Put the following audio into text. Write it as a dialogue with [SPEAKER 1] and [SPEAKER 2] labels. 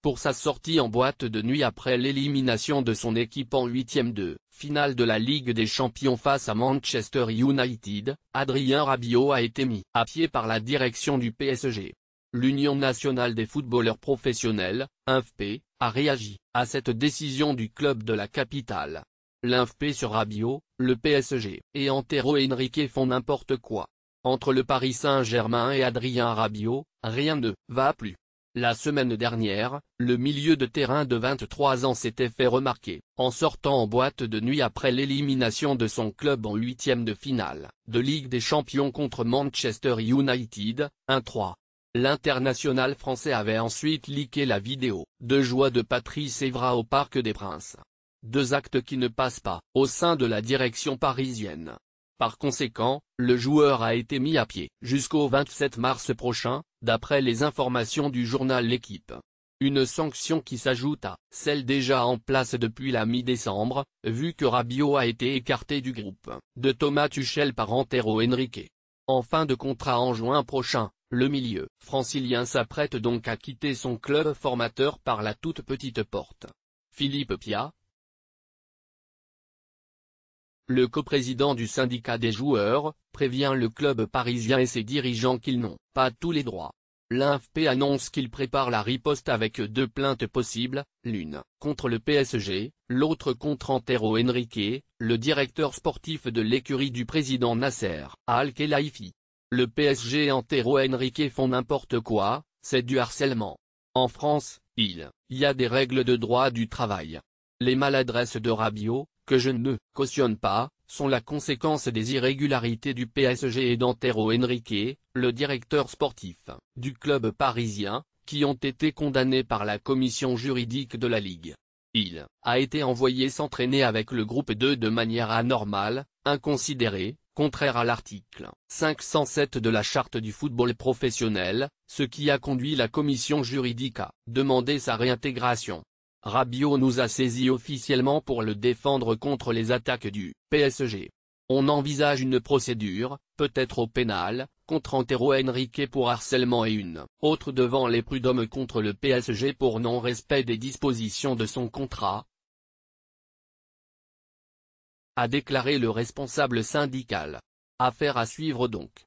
[SPEAKER 1] pour sa sortie en boîte de nuit après l'élimination de son équipe en huitième de finale de la Ligue des Champions face à Manchester United, Adrien Rabiot a été mis à pied par la direction du PSG. L'Union nationale des footballeurs professionnels, INFP, a réagi à cette décision du club de la capitale. L'INFP sur Rabiot, le PSG et Antero Henrique font n'importe quoi. Entre le Paris Saint-Germain et Adrien Rabiot, rien ne va plus. La semaine dernière, le milieu de terrain de 23 ans s'était fait remarquer, en sortant en boîte de nuit après l'élimination de son club en huitième de finale, de Ligue des Champions contre Manchester United, 1-3. L'international français avait ensuite liqué la vidéo, de joie de Patrice Evra au Parc des Princes. Deux actes qui ne passent pas, au sein de la direction parisienne. Par conséquent, le joueur a été mis à pied jusqu'au 27 mars prochain, d'après les informations du journal L'équipe. Une sanction qui s'ajoute à celle déjà en place depuis la mi-décembre, vu que Rabiot a été écarté du groupe de Thomas Tuchel par Antero Henrique. En fin de contrat en juin prochain, le milieu francilien s'apprête donc à quitter son club formateur par la toute petite porte. Philippe Pia, le coprésident du syndicat des joueurs, prévient le club parisien et ses dirigeants qu'ils n'ont pas tous les droits. L'INFP annonce qu'il prépare la riposte avec deux plaintes possibles, l'une contre le PSG, l'autre contre Antero Henrique, le directeur sportif de l'écurie du président Nasser Al-Khelaifi. Le PSG et Antero Henrique font n'importe quoi, c'est du harcèlement. En France, il y a des règles de droit du travail. Les maladresses de Rabiot, que je ne cautionne pas, sont la conséquence des irrégularités du PSG et d'Antero Henrique, le directeur sportif du club parisien, qui ont été condamnés par la commission juridique de la Ligue. Il a été envoyé s'entraîner avec le groupe 2 de manière anormale, inconsidérée, contraire à l'article 507 de la Charte du football professionnel, ce qui a conduit la commission juridique à demander sa réintégration. Rabiot nous a saisis officiellement pour le défendre contre les attaques du PSG. On envisage une procédure, peut-être au pénal, contre Antero Henrique pour harcèlement et une autre devant les prud'hommes contre le PSG pour non-respect des dispositions de son contrat, a déclaré le responsable syndical. Affaire à suivre donc.